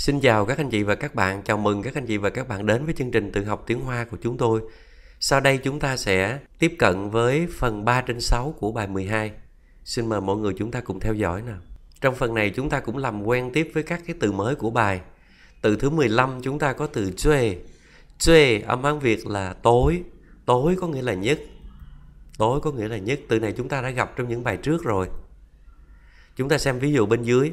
Xin chào các anh chị và các bạn, chào mừng các anh chị và các bạn đến với chương trình tự học tiếng Hoa của chúng tôi. Sau đây chúng ta sẽ tiếp cận với phần 3 trên 6 của bài 12. Xin mời mọi người chúng ta cùng theo dõi nào. Trong phần này chúng ta cũng làm quen tiếp với các cái từ mới của bài. Từ thứ 15 chúng ta có từ chuê. Chuê âm Hán Việt là tối. Tối có nghĩa là nhất. Tối có nghĩa là nhất. Từ này chúng ta đã gặp trong những bài trước rồi. Chúng ta xem ví dụ bên dưới.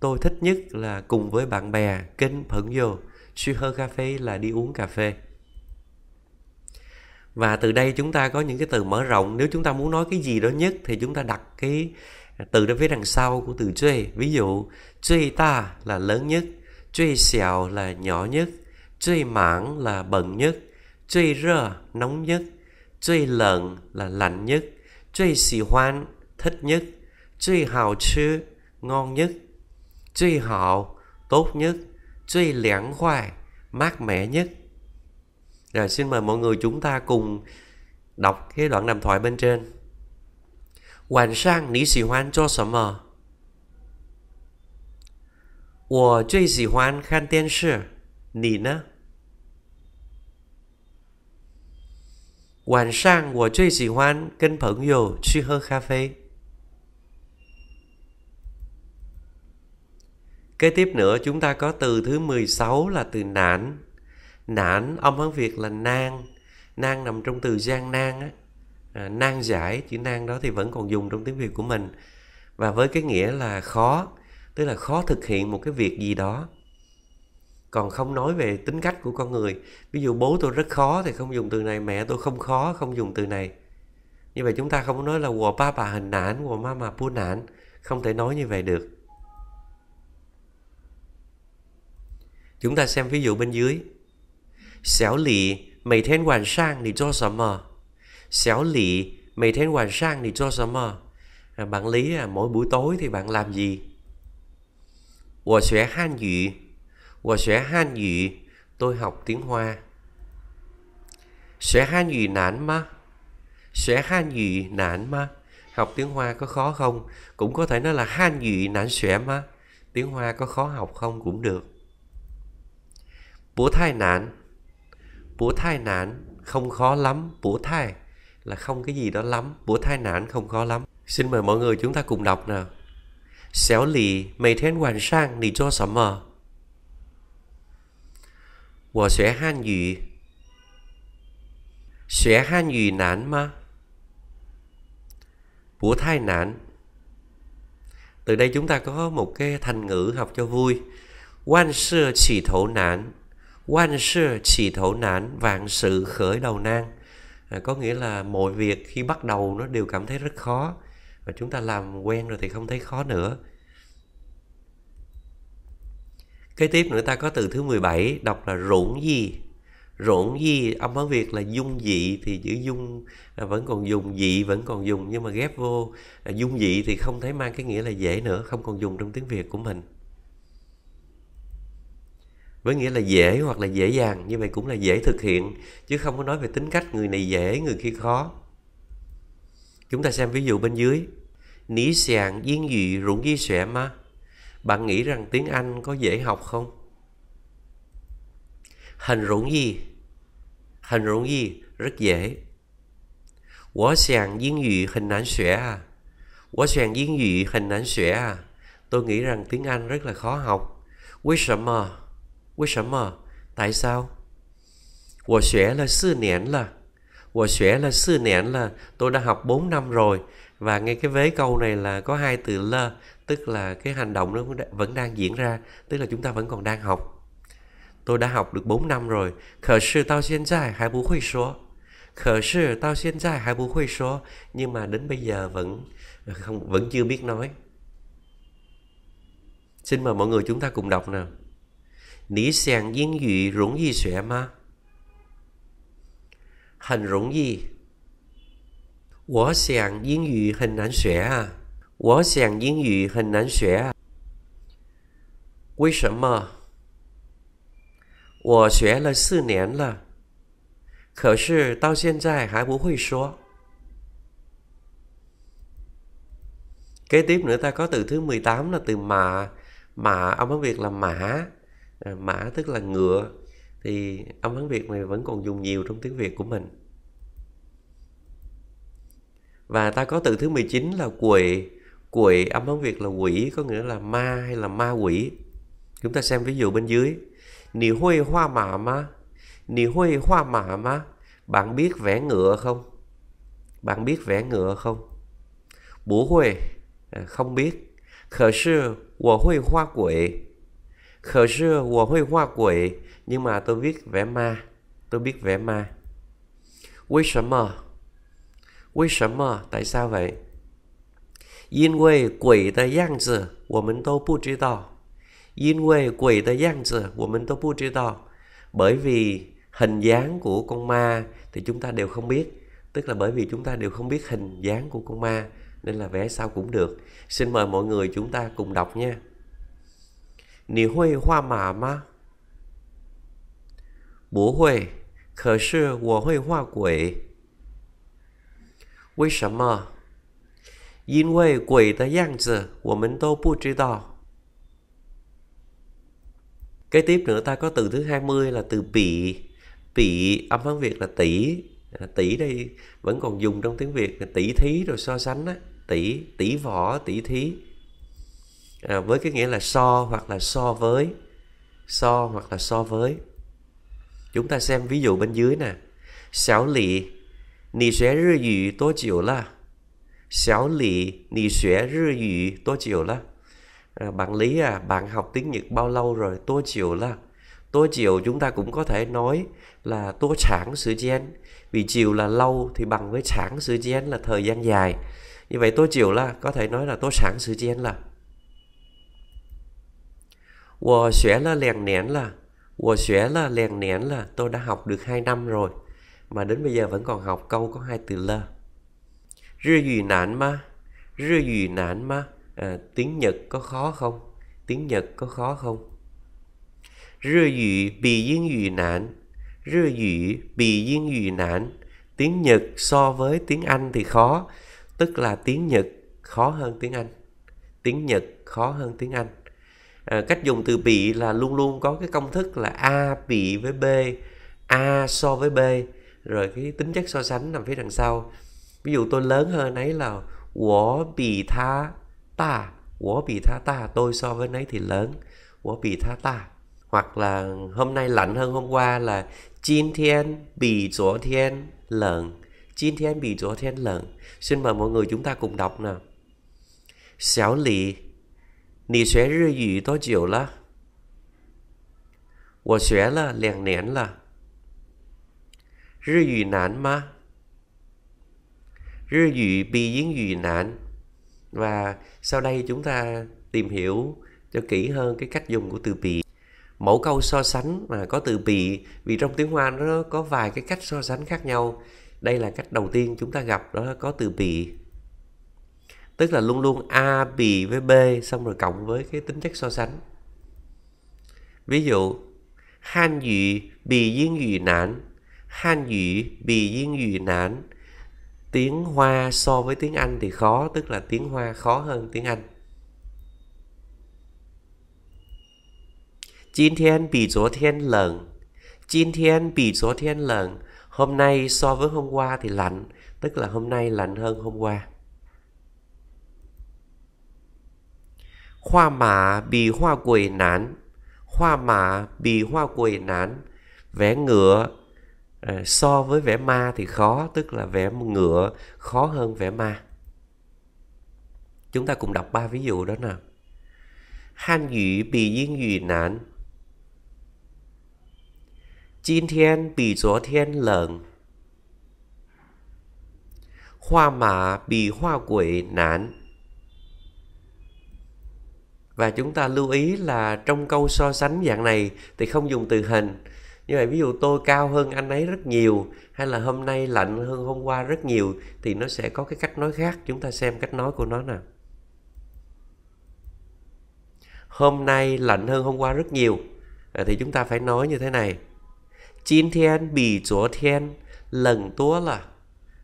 tôi thích nhất là cùng với bạn bè kinh phẫn vô suy hơ cà phê là đi uống cà phê và từ đây chúng ta có những cái từ mở rộng nếu chúng ta muốn nói cái gì đó nhất thì chúng ta đặt cái từ đó phía đằng sau của từ chơi ví dụ chơi ta là lớn nhất chơi xèo là nhỏ nhất chơi mảng là bận nhất chơi rơ nóng nhất chơi lợn là lạnh nhất chơi xì hoan thích nhất chơi hào chứ ngon nhất 最好 tốt nhất, 最凉快, mát mẻ nhất. Rồi xin mời mọi người chúng ta cùng đọc cái đoạn đàm thoại bên trên. 晚上你喜欢做什么？我最喜欢看电视，你呢？晚上我最喜欢跟朋友去喝咖啡。Kế tiếp nữa chúng ta có từ thứ 16 là từ nản. Nản, âm Hán Việt là nang. Nang nằm trong từ gian nan á. À, nan giải, chữ nang đó thì vẫn còn dùng trong tiếng Việt của mình. Và với cái nghĩa là khó, tức là khó thực hiện một cái việc gì đó. Còn không nói về tính cách của con người. Ví dụ bố tôi rất khó thì không dùng từ này, mẹ tôi không khó không dùng từ này. Như vậy chúng ta không nói là của ba bà hình nản, của ma mà pu nản. Không thể nói như vậy được Chúng ta xem ví dụ bên dưới. Xéo lì, mấy thiên hoàn sang thì cho sầm mờ. Xéo lì, mấy thiên hoàn sang thì cho sầm mờ. Bạn lý mỗi buổi tối thì bạn làm gì? Wo xue han yu. Wo xue han yu. Tôi học tiếng Hoa. Xue han yu nản mà. Xue han yu nản mà. Học tiếng Hoa có khó không? Cũng có thể nói là han yu nản xue mà. Tiếng Hoa có khó học không cũng được bố thai nạn bố thai nạn không khó lắm bố thai là không cái gì đó lắm bố thai nạn không khó lắm xin mời mọi người chúng ta cùng đọc nào xéo lì mày thiên hoàn sang nì cho sầm mờ wo sẽ han yu sẽ han yu nạn ma, bố thai nạn từ đây chúng ta có một cái thành ngữ học cho vui quan sơ chỉ thổ nản Quan sư chỉ thổ nản vạn sự khởi đầu nan. À, có nghĩa là mọi việc khi bắt đầu nó đều cảm thấy rất khó. Và chúng ta làm quen rồi thì không thấy khó nữa. Kế tiếp nữa ta có từ thứ 17 đọc là rỗng gì. Rỗng gì âm báo Việt là dung dị thì chữ dung à, vẫn còn dùng dị vẫn còn dùng nhưng mà ghép vô à, dung dị thì không thấy mang cái nghĩa là dễ nữa, không còn dùng trong tiếng Việt của mình với nghĩa là dễ hoặc là dễ dàng như vậy cũng là dễ thực hiện chứ không có nói về tính cách người này dễ người kia khó chúng ta xem ví dụ bên dưới ní sàng yên dị rụng di xẻ ma bạn nghĩ rằng tiếng anh có dễ học không hình rụng gì hình rụng gì rất dễ quá sàng yên dị hình ảnh xẻ à quá sàng yên dị hình ảnh xẻ à tôi nghĩ rằng tiếng anh rất là khó học quý sợ mơ 为什么？tại sao? 我学了四年了。我学了四年了。Tôi đã học bốn năm rồi. Và nghe cái vế câu này là có hai từ là tức là cái hành động nó vẫn đang diễn ra, tức là chúng ta vẫn còn đang học. Tôi đã học được 4 năm rồi. Khờ sư tao hiện tại hai bố huy số. Khờ sư tao hiện tại hai bố huy số. Nhưng mà đến bây giờ vẫn không vẫn chưa biết nói. Xin mời mọi người chúng ta cùng đọc nào. 你想英语容易学吗？很容易。我想英语很难学啊！我想英语很难学啊！为什么？我学了四年了，可是到现在还不会说。kế tiếp nữa ta có từ thứ mười tám là từ mã mã ông nói việc là mã À, mã tức là ngựa thì âm Hán Việt này vẫn còn dùng nhiều trong tiếng Việt của mình và ta có từ thứ 19 là quệ quệ âm Hán Việt là quỷ có nghĩa là ma hay là ma quỷ chúng ta xem ví dụ bên dưới nì huê hoa mạ ma nì huê hoa mạ ma bạn biết vẽ ngựa không bạn biết vẽ ngựa không bố huê à, không biết khờ sư hoa quệ khở xưa của hơi hoa quỷ nhưng mà tôi biết vẽ ma tôi biết vẽ ma Quy sở mờ Quy sở mờ tại sao vậy? Yên quê quỷ tờ giang zi, của mình tôi bu trí tỏ. Yên quê quỷ tờ giang zi, của mình tôi bu trí tỏ. Bởi vì hình dáng của con ma thì chúng ta đều không biết. Tức là bởi vì chúng ta đều không biết hình dáng của con ma nên là vẽ sao cũng được. Xin mời mọi người chúng ta cùng đọc nha. 你会画马吗？不会，可是我会画鬼。为什么？因为鬼的样子我们都不知道。Kế tiếp nữa ta có từ thứ 20 là từ bị. Bị âm phán Việt là tỷ. À, tỷ đây vẫn còn dùng trong tiếng Việt là tỷ thí rồi so sánh á. Tỷ, tỷ võ, tỷ thí à, với cái nghĩa là so hoặc là so với so hoặc là so với chúng ta xem ví dụ bên dưới nè xảo lị nì xuế rư yu tố chiều la xảo lị nì xuế rư yu tố chiều la à, bạn lý à bạn học tiếng nhật bao lâu rồi tố chiều là, tố chiều chúng ta cũng có thể nói là tố sản sự gian vì chiều là lâu thì bằng với sản sự gian là thời gian dài như vậy tố chiều là có thể nói là tố sản sự gian là 我学了两年了我学了两年 là tôi đã học được hai năm rồi mà đến bây giờ vẫn còn học câu có hai từ lơ rư gì ma rư gì ma à, tiếng nhật có khó không tiếng nhật có khó không rư gì bị yên gì nạn rư gì tiếng nhật so với tiếng anh thì khó tức là tiếng nhật khó hơn tiếng anh tiếng nhật khó hơn tiếng anh à, cách dùng từ bị là luôn luôn có cái công thức là a bị với b a so với b rồi cái tính chất so sánh nằm phía đằng sau ví dụ tôi lớn hơn ấy là của bị tha ta của bị tha ta tôi so với nấy thì lớn của bị tha ta hoặc là hôm nay lạnh hơn hôm qua là chín thiên bị chỗ thiên lợn chín thiên bị chỗ thiên lợn xin mời mọi người chúng ta cùng đọc nè xảo lì 你学日语多久了？我学了两年了。日语难吗？日语比 tiếng Việt nạn. Và sau đây chúng ta tìm hiểu cho kỹ hơn cái cách dùng của từ bị. Mẫu câu so sánh mà có từ bị vì trong tiếng Hoa nó có vài cái cách so sánh khác nhau. Đây là cách đầu tiên chúng ta gặp đó có từ bị tức là luôn luôn a bì với b xong rồi cộng với cái tính chất so sánh ví dụ han dị bì diên dị nản han dị bì diên dị nản tiếng hoa so với tiếng anh thì khó tức là tiếng hoa khó hơn tiếng anh Jin thiên bì chúa thiên lần Jin thiên bì chúa thiên lần Hôm nay so với hôm qua thì lạnh Tức là hôm nay lạnh hơn hôm qua hoa mã bị hoa quầy nản hoa mã bị hoa quầy nản vẽ ngựa ờ, so với vẽ ma thì khó tức là vẽ ngựa khó hơn vẽ ma chúng ta cùng đọc ba ví dụ đó nè han yu bị yên yu nán, Jin thiên bị gió thiên lợn Hoa mã bị hoa quỷ nản và chúng ta lưu ý là trong câu so sánh dạng này thì không dùng từ hình như vậy ví dụ tôi cao hơn anh ấy rất nhiều hay là hôm nay lạnh hơn hôm qua rất nhiều thì nó sẽ có cái cách nói khác chúng ta xem cách nói của nó nè hôm nay lạnh hơn hôm qua rất nhiều à, thì chúng ta phải nói như thế này chín thiên bì chúa thiên lần túa là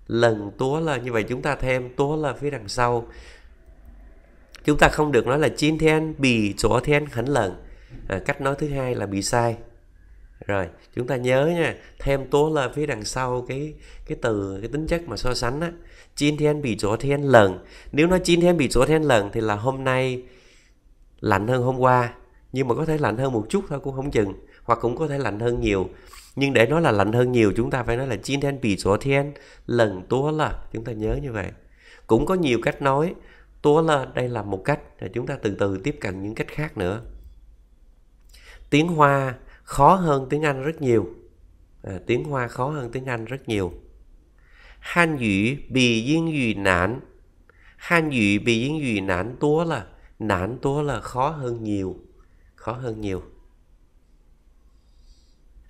lần túa là như vậy chúng ta thêm túa là phía đằng sau chúng ta không được nói là chín thiên bì chỗ thiên khánh lần à, cách nói thứ hai là bị sai rồi chúng ta nhớ nha thêm tố là phía đằng sau cái cái từ cái tính chất mà so sánh á chín thiên bị chỗ thiên lần nếu nói chín thiên bị chỗ thiên lần thì là hôm nay lạnh hơn hôm qua nhưng mà có thể lạnh hơn một chút thôi cũng không chừng hoặc cũng có thể lạnh hơn nhiều nhưng để nói là lạnh hơn nhiều chúng ta phải nói là chín thiên bị chỗ thiên lần tố là chúng ta nhớ như vậy cũng có nhiều cách nói Tố lên đây là một cách để chúng ta từ từ tiếp cận những cách khác nữa. Tiếng Hoa khó hơn tiếng Anh rất nhiều. À, tiếng Hoa khó hơn tiếng Anh rất nhiều. Han ngữ bị yên ngữ nản. Han ngữ bị yên ngữ nản tố là nản tố là khó hơn nhiều. Khó hơn nhiều.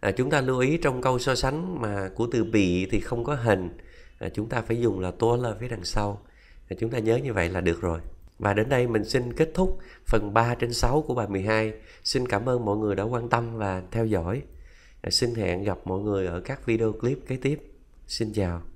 À, chúng ta lưu ý trong câu so sánh mà của từ bị thì không có hình. À, chúng ta phải dùng là tố là phía đằng sau chúng ta nhớ như vậy là được rồi và đến đây mình xin kết thúc phần 3 trên 6 của bài 12. Xin cảm ơn mọi người đã quan tâm và theo dõi. Xin hẹn gặp mọi người ở các video clip kế tiếp. Xin chào.